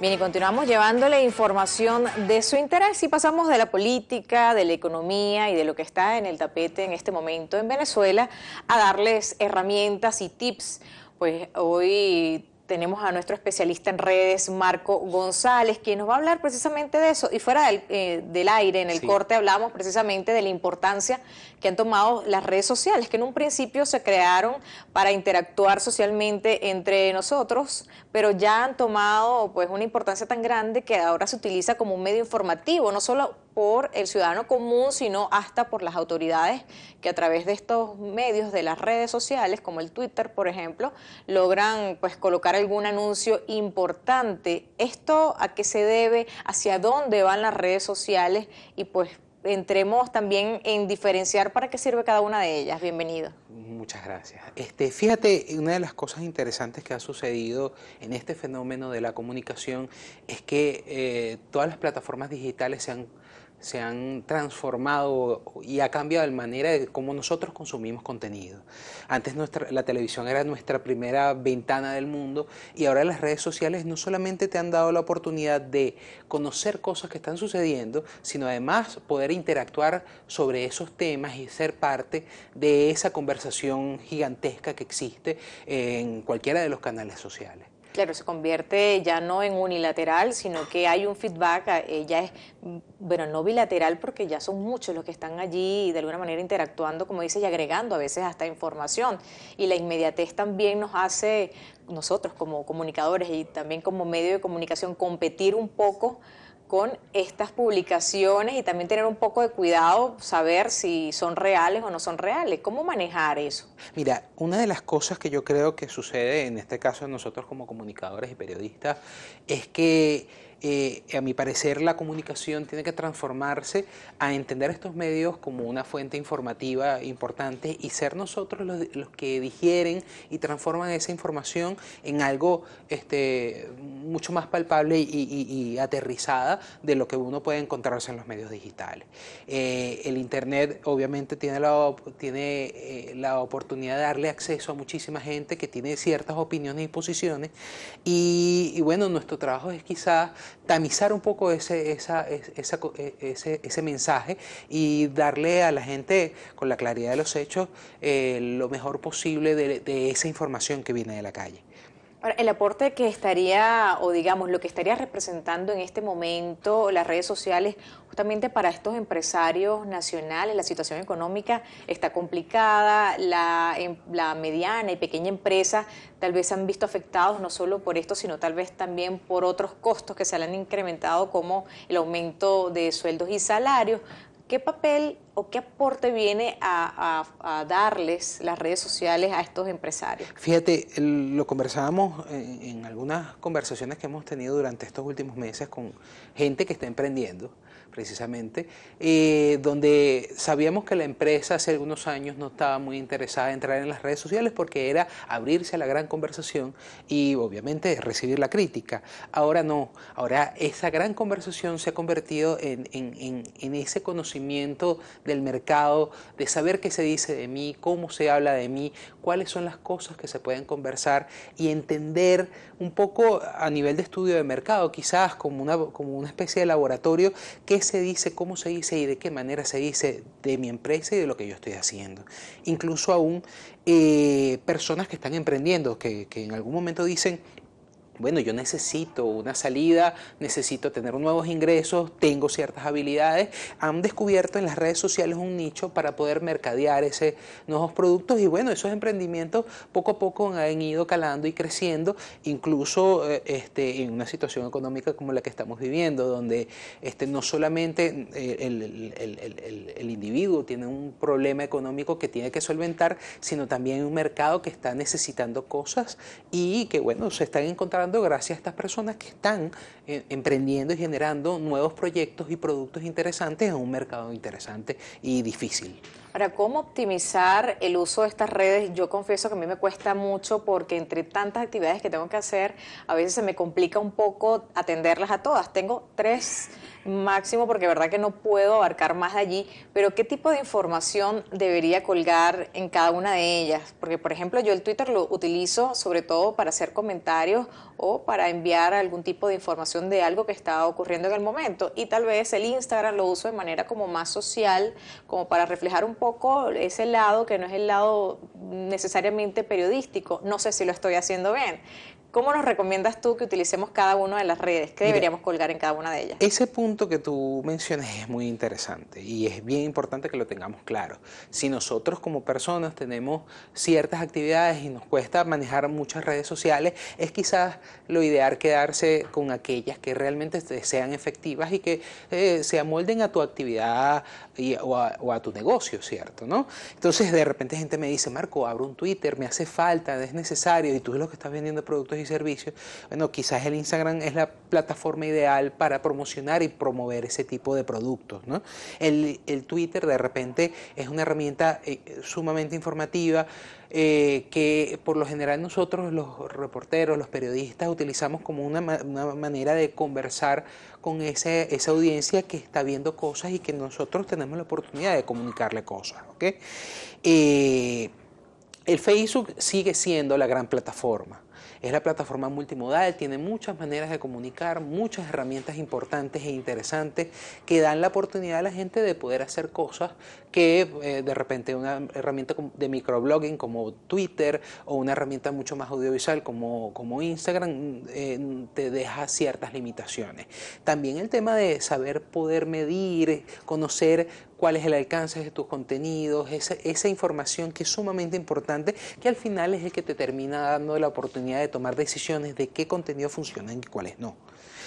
Bien, y continuamos llevándole información de su interés y pasamos de la política, de la economía y de lo que está en el tapete en este momento en Venezuela a darles herramientas y tips. Pues hoy tenemos a nuestro especialista en redes, Marco González, quien nos va a hablar precisamente de eso. Y fuera del, eh, aire, en el corte, hablamos precisamente de la importancia que han tomado las redes sociales, que en un principio se crearon para interactuar socialmente entre nosotros, pero ya han tomado pues una importancia tan grande que ahora se utiliza como un medio informativo, no solo por el ciudadano común, sino hasta por las autoridades que a través de estos medios de las redes sociales, como el Twitter, por ejemplo, logran pues colocar algún anuncio importante. ¿Esto a qué se debe? ¿Hacia dónde van las redes sociales? Y pues entremos también en diferenciar para qué sirve cada una de ellas. Bienvenido. Muchas gracias. Este, fíjate, una de las cosas interesantes que ha sucedido en este fenómeno de la comunicación es que eh, todas las plataformas digitales se han, se han transformado y ha cambiado la manera de cómo nosotros consumimos contenido. Antes nuestra, la televisión era nuestra primera ventana del mundo y ahora las redes sociales no solamente te han dado la oportunidad de conocer cosas que están sucediendo, sino además poder interactuar sobre esos temas y ser parte de esa conversación gigantesca que existe en cualquiera de los canales sociales. Claro, se convierte ya no en unilateral, sino que hay un feedback, ah, eh, ya es, mm, bueno, no bilateral porque ya son muchos los que están allí de alguna manera interactuando, como dices, y agregando a veces hasta información. Y la inmediatez también nos hace, nosotros como comunicadores y también como medio de comunicación, competir un poco con estas publicaciones y también tener un poco de cuidado, saber si son reales o no son reales. ¿Cómo manejar eso? Mira, una de las cosas que yo creo que sucede en este caso nosotros como comunicadores y periodistas es que eh, a mi parecer la comunicación tiene que transformarse a entender estos medios como una fuente informativa importante y ser nosotros los, que digieren y transforman esa información en algo este, mucho más palpable y, aterrizada de lo que uno puede encontrarse en los medios digitales. Eh, el Internet obviamente tiene, la, tiene eh, la oportunidad de darle acceso a muchísima gente que tiene ciertas opiniones y posiciones y, y bueno, nuestro trabajo es quizás tamizar un poco ese, e, ese, ese, mensaje y darle a la gente, con la claridad de los hechos, eh, lo mejor posible de esa información que viene de la calle el aporte que estaría, o digamos, lo que estaría representando en este momento las redes sociales justamente para estos empresarios nacionales, la situación económica está complicada, la, em, la mediana y pequeña empresa tal vez se han visto afectados no solo por esto, sino tal vez también por otros costos que se han incrementado como el aumento de sueldos y salarios, ¿Qué papel o qué aporte viene a, darles las redes sociales a estos empresarios? Fíjate, lo conversábamos en, eh, en, algunas conversaciones que hemos tenido durante estos últimos meses con gente que está emprendiendo precisamente, eh, donde sabíamos que la empresa hace algunos años no estaba muy interesada en entrar en las redes sociales porque era abrirse a la gran conversación y obviamente recibir la crítica. Ahora no, ahora esa gran conversación se ha convertido en, ese conocimiento del mercado, de saber qué se dice de mí, cómo se habla de mí, cuáles son las cosas que se pueden conversar y entender un poco a nivel de estudio de mercado, quizás como una, como una especie de laboratorio, que se dice, cómo se dice y de qué manera se dice de mi empresa y de lo que yo estoy haciendo. Incluso aún eh, personas que están emprendiendo, que, que en algún momento dicen, bueno, yo necesito una salida, necesito tener nuevos ingresos, tengo ciertas habilidades, han descubierto en las redes sociales un nicho para poder mercadear esos nuevos productos y bueno, esos emprendimientos poco a poco han ido calando y creciendo, incluso eh, este, en una situación económica como la que estamos viviendo, donde este, no solamente eh, el individuo tiene un problema económico que tiene que solventar, sino también un mercado que está necesitando cosas y que bueno, se están encontrando gracias a estas personas que están eh, emprendiendo y generando nuevos proyectos y productos interesantes en un mercado interesante y difícil. Ahora, ¿cómo optimizar el uso de estas redes? Yo confieso que a mí me cuesta mucho porque entre tantas actividades que tengo que hacer, a veces se me complica un poco atenderlas a todas. Tengo tres máximo porque verdad que no puedo abarcar más de allí, pero ¿qué tipo de información debería colgar en cada una de ellas? Porque, por ejemplo, yo el Twitter lo utilizo sobre todo para hacer comentarios o para enviar algún tipo de información de algo que está ocurriendo en el momento. Y tal vez el Instagram lo uso de manera como más social, como para reflejar un poco poco ese lado que no es el lado necesariamente periodístico. No sé si lo estoy haciendo bien. ¿Cómo nos recomiendas tú que utilicemos cada una de las redes? ¿Qué deberíamos colgar en cada una de ellas? Ese punto que tú mencionas es muy interesante y es bien importante que lo tengamos claro. Si nosotros como personas tenemos ciertas actividades y nos cuesta manejar muchas redes sociales, es quizás lo ideal quedarse con aquellas que realmente sean efectivas y que eh, se amolden a tu actividad o, a, tu negocio, ¿cierto? ¿no? Entonces de repente gente me dice, Marco, abro un Twitter, me hace falta, es necesario y tú es lo que estás vendiendo productos y servicios, bueno, quizás el Instagram es la plataforma ideal para promocionar y promover ese tipo de productos. El, Twitter de repente es una herramienta eh, sumamente informativa. Eh, que por lo general nosotros los reporteros, los periodistas utilizamos como una, manera de conversar con esa audiencia que está viendo cosas y que nosotros tenemos la oportunidad de comunicarle cosas. Eh, el Facebook sigue siendo la gran plataforma. Es la plataforma multimodal, tiene muchas maneras de comunicar, muchas herramientas importantes e interesantes que dan la oportunidad a la gente de poder hacer cosas que eh, de repente una herramienta de microblogging como Twitter o una herramienta mucho más audiovisual como, como Instagram eh, te deja ciertas limitaciones. También el tema de saber poder medir, conocer cuál es el alcance de tus contenidos, esa, información que es sumamente importante, que al final es el que te termina dando la oportunidad de tomar decisiones de qué contenido funcionan y cuáles no.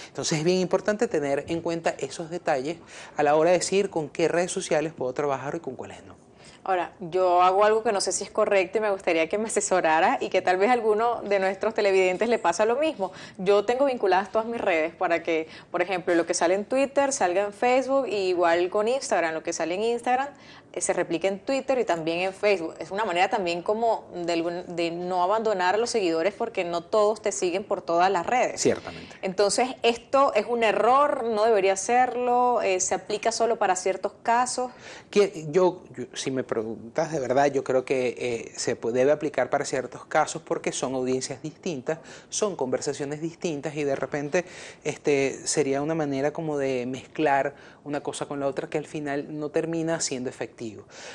Entonces es bien importante tener en cuenta esos detalles a la hora de decir con qué redes sociales puedo trabajar y con cuáles no. Ahora, yo hago algo que no sé si es correcto y me gustaría que me asesorara y que tal vez a alguno de nuestros televidentes le pasa lo mismo. Yo tengo vinculadas todas mis redes para que, por ejemplo, lo que sale en Twitter salga en Facebook y igual con Instagram, lo que sale en Instagram eh, se replique en Twitter y también en Facebook. Es una manera también como de, no abandonar a los seguidores porque no todos te siguen por todas las redes. Ciertamente. Entonces, esto es un error, no debería serlo, eh, se aplica solo para ciertos casos. Yo, yo, si me preguntas de verdad, yo creo que eh, se debe aplicar para ciertos casos porque son audiencias distintas, son conversaciones distintas y de repente este, sería una manera como de mezclar una cosa con la otra que al final no termina siendo efectiva.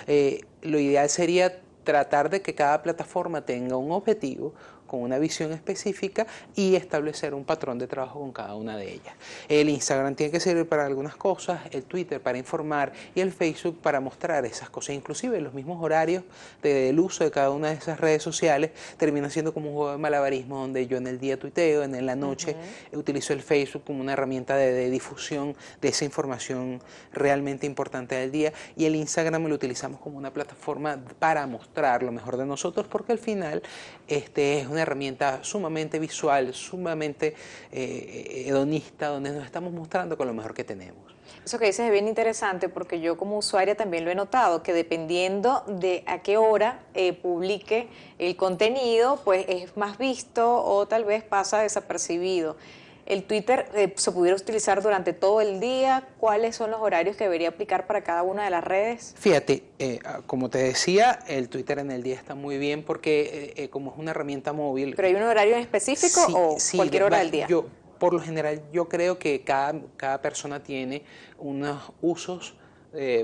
Eh, lo ideal sería tratar de que cada plataforma tenga un objetivo, con una visión específica y establecer un patrón de trabajo con cada una de ellas. El Instagram tiene que servir para algunas cosas, el Twitter para informar y el Facebook para mostrar esas cosas. Inclusive los mismos horarios del uso de cada una de esas redes sociales termina siendo como un juego de malabarismo donde yo en el día tuiteo, en la noche utilizo el Facebook como una herramienta de, difusión de esa información realmente importante del día y el Instagram lo utilizamos como una plataforma para mostrar lo mejor de nosotros porque al final este es una herramienta sumamente visual, sumamente eh, hedonista, donde nos estamos mostrando con lo mejor que tenemos. Eso que dices es bien interesante porque yo como usuaria también lo he notado, que dependiendo de a qué hora eh, publique el contenido, pues es más visto o tal vez pasa desapercibido el Twitter eh, se pudiera utilizar durante todo el día? ¿Cuáles son los horarios que debería aplicar para cada una de las redes? Fíjate, eh, ah, como te decía, el Twitter en el día está muy bien porque eh, como es una herramienta móvil... ¿Pero hay un horario en específico o cualquier hora del día? Yo, por lo general, yo creo que cada, cada persona tiene unos usos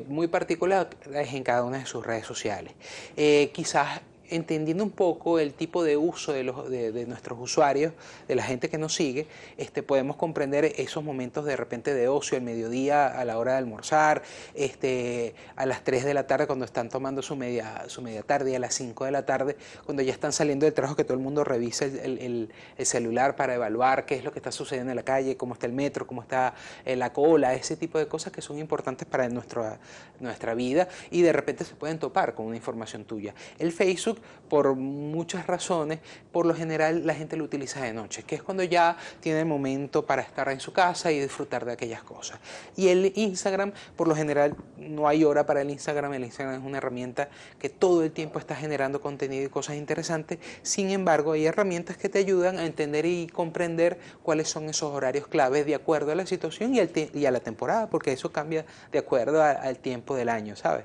muy particulares en cada una de sus redes sociales. quizás entendiendo un poco el tipo de uso de, nuestros usuarios, de la gente que nos sigue, este, podemos comprender esos momentos de repente de ocio, el mediodía a la hora de almorzar, este, a las 3 de la tarde cuando están tomando su media, su media tarde, y a las 5 de la tarde cuando ya están saliendo del trabajo que todo el mundo revisa el, celular para evaluar qué es lo que está sucediendo en la calle, cómo está el metro, cómo está eh, la cola, ese tipo de cosas que son importantes para nuestra, nuestra vida y de repente se pueden topar con una información tuya. El Facebook por muchas razones, por lo general la gente lo utiliza de noche, que es cuando ya tiene el momento para estar en su casa y disfrutar de aquellas cosas. Y el Instagram, por lo general, no hay hora para el Instagram. El Instagram es una herramienta que todo el tiempo está generando contenido y cosas interesantes. Sin embargo, hay herramientas que te ayudan a entender y comprender cuáles son esos horarios claves de acuerdo a la situación y a la temporada, porque eso cambia de acuerdo al tiempo del año, ¿sabes?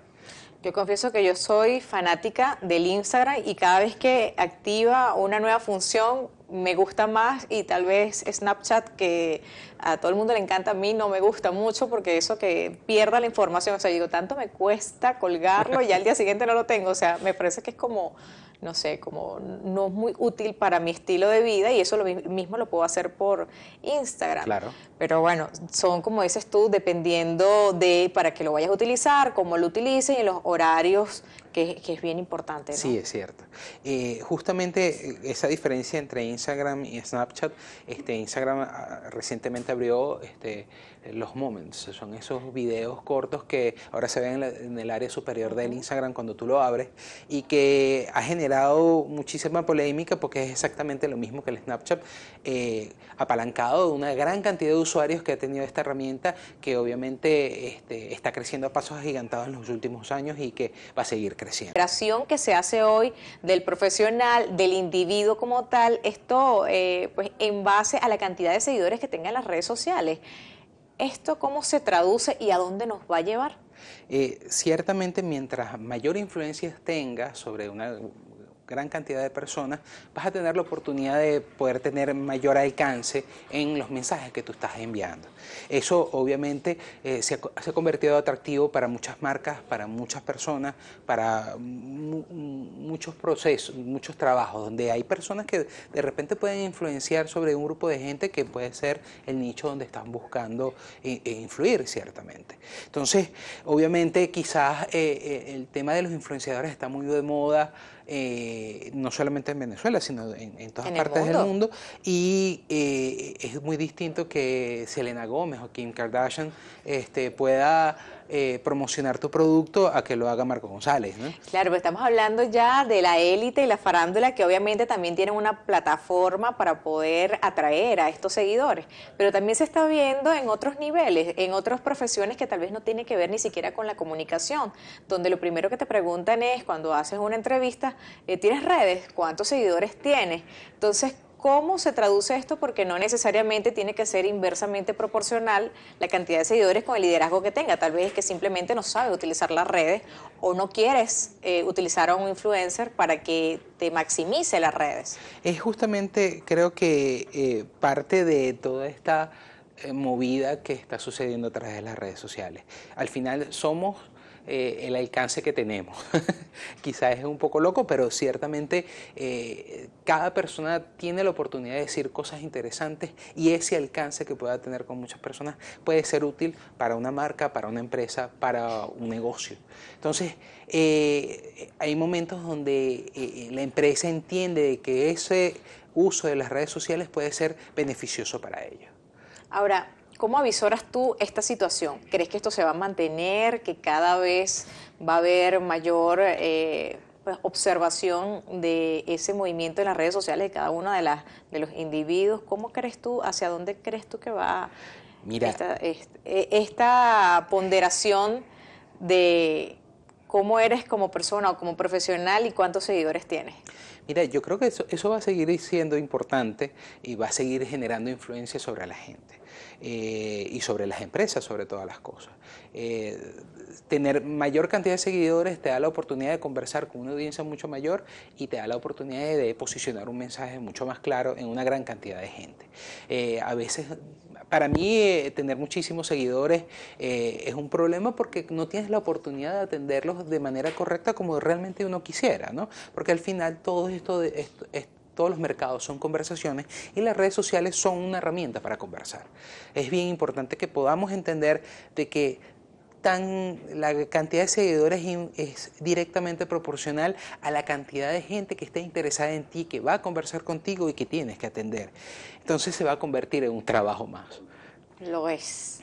Yo confieso que yo soy fanática del Instagram y cada vez que activa una nueva función me gusta más y tal vez Snapchat, que a todo el mundo le encanta, a mí no me gusta mucho porque eso que pierda la información, o sea, digo, tanto me cuesta colgarlo y al día siguiente no lo tengo, o sea, me parece que es como, no sé, como no es muy útil para mi estilo de vida y eso lo mismo lo puedo hacer por Instagram. Claro. Pero bueno, son como dices tú, dependiendo de para qué lo vayas a utilizar, cómo lo utilices y los horarios que, es bien importante. Sí, es cierto. Eh, justamente eh, esa diferencia entre Instagram y Snapchat, este, Instagram ah, recientemente abrió este, los moments, son esos videos cortos que ahora se ven en, el área superior del Instagram cuando tú lo abres y que ha generado muchísima polémica porque es exactamente lo mismo que el Snapchat, eh, apalancado de una gran cantidad de usuarios que ha tenido esta herramienta que obviamente este, está creciendo a pasos agigantados en los últimos años y que va a seguir creciendo. La operación que se hace hoy del profesional, del individuo como tal, esto eh, pues en base a la cantidad de seguidores que tengan las redes sociales. ¿Esto cómo se traduce y a dónde nos va a llevar? Eh, ciertamente, mientras mayor influencia tenga sobre una gran cantidad de personas, vas a tener la oportunidad de poder tener mayor alcance en los mensajes que tú estás enviando. Eso obviamente eh, se, ha, convertido atractivo para muchas marcas, para muchas personas, para muchos procesos, muchos trabajos, donde hay personas que de repente pueden influenciar sobre un grupo de gente que puede ser el nicho donde están buscando eh, eh, influir, ciertamente. Entonces, obviamente quizás el tema de los influenciadores está muy de moda. Eh, no solamente en Venezuela, sino en, todas partes del mundo. Y eh, es muy distinto que Selena Gómez o Kim Kardashian este, pueda eh, promocionar tu producto a que lo haga Marco González. Claro, estamos hablando ya de la élite y la farándula que obviamente también tienen una plataforma para poder atraer a estos seguidores, pero también se está viendo en otros niveles, en otras profesiones que tal vez no tienen que ver ni siquiera con la comunicación, donde lo primero que te preguntan es cuando haces una entrevista, eh, ¿tienes redes? ¿Cuántos seguidores tienes? Entonces, ¿Cómo se traduce esto? Porque no necesariamente tiene que ser inversamente proporcional la cantidad de seguidores con el liderazgo que tenga. Tal vez es que simplemente no sabe utilizar las redes o no quieres eh, utilizar a un influencer para que te maximice las redes. Es justamente, creo que eh, parte de toda esta eh, movida que está sucediendo a través de las redes sociales. Al final somos eh, el alcance que tenemos. Quizás es un poco loco, pero ciertamente eh, cada persona tiene la oportunidad de decir cosas interesantes y ese alcance que pueda tener con muchas personas puede ser útil para una marca, para una empresa, para un negocio. Entonces, eh, hay momentos donde la empresa entiende que ese uso de las redes sociales puede ser beneficioso para ella. Ahora, ¿Cómo avisoras tú esta situación? ¿Crees que esto se va a mantener, que cada vez va a haber mayor eh, pues, observación de ese movimiento en las redes sociales de cada uno de, las, los individuos? ¿Cómo crees tú, hacia dónde crees tú que va e, esta, ponderación de cómo eres como persona o como profesional y cuántos seguidores tienes? Mira, yo creo que eso, eso va a seguir siendo importante y va a seguir generando influencia sobre la gente. Eh, y sobre las empresas, sobre todas las cosas. Eh, tener mayor cantidad de seguidores te da la oportunidad de conversar con una audiencia mucho mayor y te da la oportunidad de, posicionar un mensaje mucho más claro en una gran cantidad de gente. Eh, a veces, para mí, tener muchísimos seguidores es un problema porque no tienes la oportunidad de atenderlos de manera correcta como realmente uno quisiera, ¿no? Porque al final todo esto, de, esto todos los mercados son conversaciones y las redes sociales son una herramienta para conversar. Es bien importante que podamos entender de que tan, la cantidad de seguidores es directamente proporcional a la cantidad de gente que está interesada en ti, que va a conversar contigo y que tienes que atender. Entonces se va a convertir en un trabajo más. Lo es.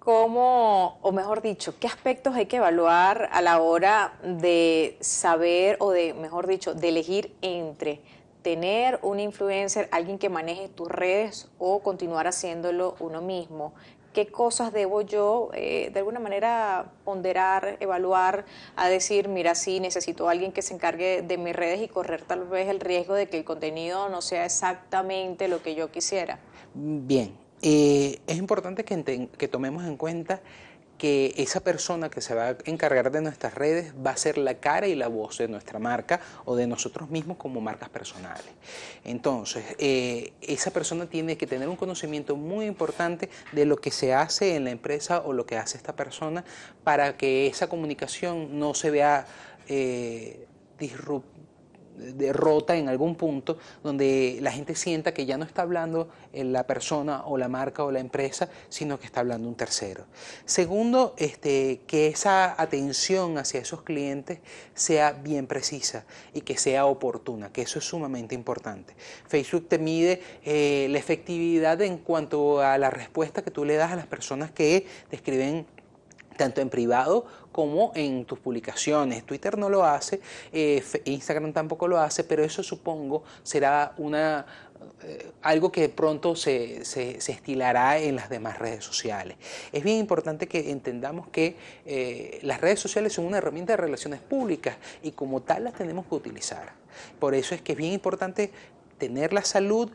¿Cómo, o mejor dicho, qué aspectos hay que evaluar a la hora de saber o de, mejor dicho, de elegir entre tener un influencer, alguien que maneje tus redes o continuar haciéndolo uno mismo? ¿Qué cosas debo yo eh, de alguna manera ponderar, evaluar, a decir, mira, sí, necesito a alguien que se encargue de mis redes y correr tal vez el riesgo de que el contenido no sea exactamente lo que yo quisiera? Bien, eh, es importante que tomemos en cuenta que esa persona que se va a encargar de nuestras redes va a ser la cara y la voz de nuestra marca o de nosotros mismos como marcas personales. Entonces, eh, esa persona tiene que tener un conocimiento muy importante de lo que se hace en la empresa o lo que hace esta persona para que esa comunicación no se vea eh, disruptiva derrota en algún punto donde la gente sienta que ya no está hablando eh, la persona o la marca o la empresa, sino que está hablando un tercero. Segundo, este, que esa atención hacia esos clientes sea bien precisa y que sea oportuna, que eso es sumamente importante. Facebook te mide eh, la efectividad en cuanto a la respuesta que tú le das a las personas que te escriben tanto en privado como en tus publicaciones. Twitter no lo hace, eh, Instagram tampoco lo hace, pero eso supongo será una, eh, algo que pronto se, estilará en las demás redes sociales. Es bien importante que entendamos que eh, las redes sociales son una herramienta de relaciones públicas y como tal las tenemos que utilizar. Por eso es que es bien importante tener la salud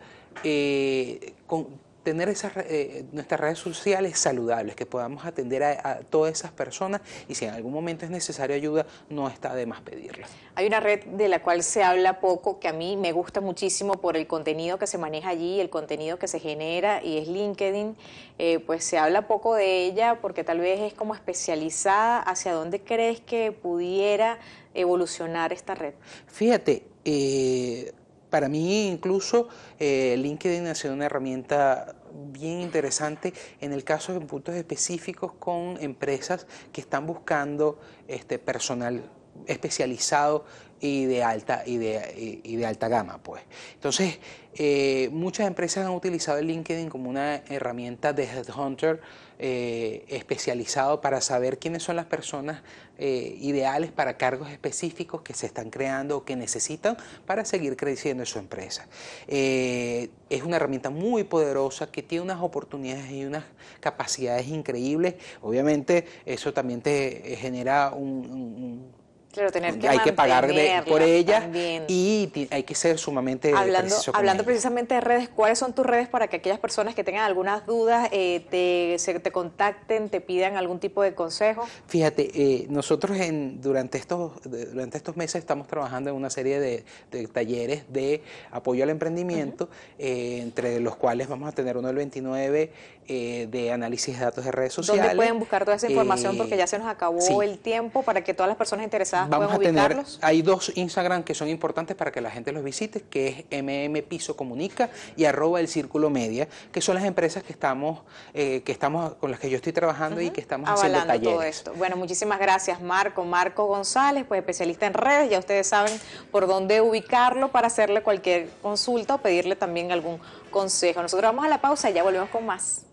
con tener esas, eh, nuestras redes sociales saludables, que podamos atender a, todas esas personas y si en algún momento es necesaria ayuda, no está de más pedirla. Hay una red de la cual se habla poco, que a mí me gusta muchísimo por el contenido que se maneja allí, el contenido que se genera y es LinkedIn, eh, pues se habla poco de ella porque tal vez es como especializada hacia dónde crees que pudiera evolucionar esta red. Fíjate, eh, para mí incluso eh, LinkedIn ha sido una herramienta bien interesante en el caso de puntos específicos con empresas que están buscando este personal especializado y de alta y de, alta gama pues entonces eh, muchas empresas han utilizado LinkedIn como una herramienta de headhunter eh, especializado para saber quiénes son las personas eh, ideales para cargos específicos que se están creando o que necesitan para seguir creciendo en su empresa. Eh, es una herramienta muy poderosa que tiene unas oportunidades y unas capacidades increíbles. Obviamente eso también te genera un tener que hay que pagar por ella y hay que ser sumamente hablando hablando precisamente de redes cuáles son tus redes para que aquellas personas que tengan algunas dudas eh, te, contacten te pidan algún tipo de consejo fíjate eh, nosotros en, durante estos durante estos meses estamos trabajando en una serie de, talleres de apoyo al emprendimiento eh, entre los cuales vamos a tener uno el 29 de análisis de datos de redes sociales ¿Dónde pueden buscar toda esa información porque ya se nos acabó el tiempo para que todas las personas interesadas Vamos a tener, hay dos Instagram que son importantes para que la gente los visite, que es MM Piso Comunica y arroba el Círculo Media, que son las empresas que estamos, eh, que estamos con las que yo estoy trabajando y que estamos hablando haciendo talleres. esto. Bueno, muchísimas gracias Marco, Marco González, pues especialista en redes, ya ustedes saben por dónde ubicarlo para hacerle cualquier consulta o pedirle también algún consejo. Nosotros vamos a la pausa y ya volvemos con más.